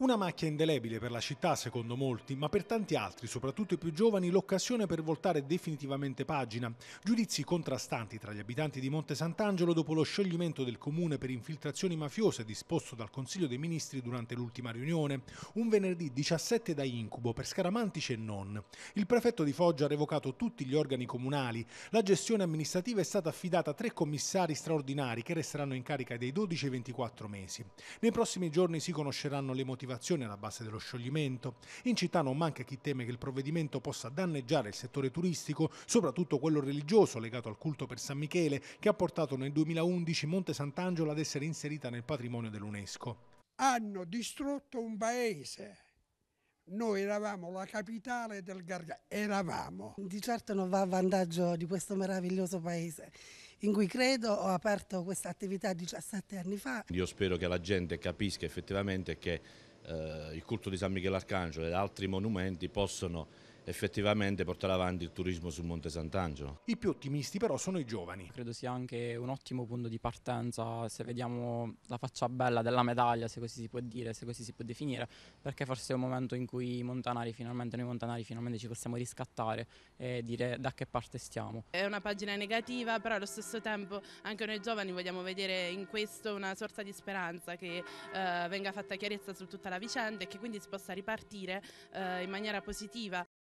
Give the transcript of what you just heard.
Una macchia indelebile per la città, secondo molti, ma per tanti altri, soprattutto i più giovani, l'occasione per voltare definitivamente pagina. Giudizi contrastanti tra gli abitanti di Monte Sant'Angelo dopo lo scioglimento del comune per infiltrazioni mafiose disposto dal Consiglio dei Ministri durante l'ultima riunione. Un venerdì 17 da incubo per scaramantici e non. Il prefetto di Foggia ha revocato tutti gli organi comunali. La gestione amministrativa è stata affidata a tre commissari straordinari che resteranno in carica dei 12-24 mesi. Nei prossimi giorni si conosceranno le motivazioni motivazione alla base dello scioglimento. In città non manca chi teme che il provvedimento possa danneggiare il settore turistico, soprattutto quello religioso legato al culto per San Michele, che ha portato nel 2011 Monte Sant'Angelo ad essere inserita nel patrimonio dell'UNESCO. Hanno distrutto un paese. Noi eravamo la capitale del Gargano, eravamo. Di certo non va a vantaggio di questo meraviglioso paese in cui credo ho aperto questa attività 17 anni fa. Io spero che la gente capisca effettivamente che eh, il culto di San Michele Arcangelo e altri monumenti possono effettivamente portare avanti il turismo sul Monte Sant'Angelo. I più ottimisti però sono i giovani. Credo sia anche un ottimo punto di partenza se vediamo la faccia bella della medaglia, se così si può dire, se così si può definire, perché forse è un momento in cui montanari finalmente, noi montanari finalmente ci possiamo riscattare e dire da che parte stiamo. È una pagina negativa, però allo stesso tempo anche noi giovani vogliamo vedere in questo una sorta di speranza che eh, venga fatta chiarezza su tutta la vicenda e che quindi si possa ripartire eh, in maniera positiva.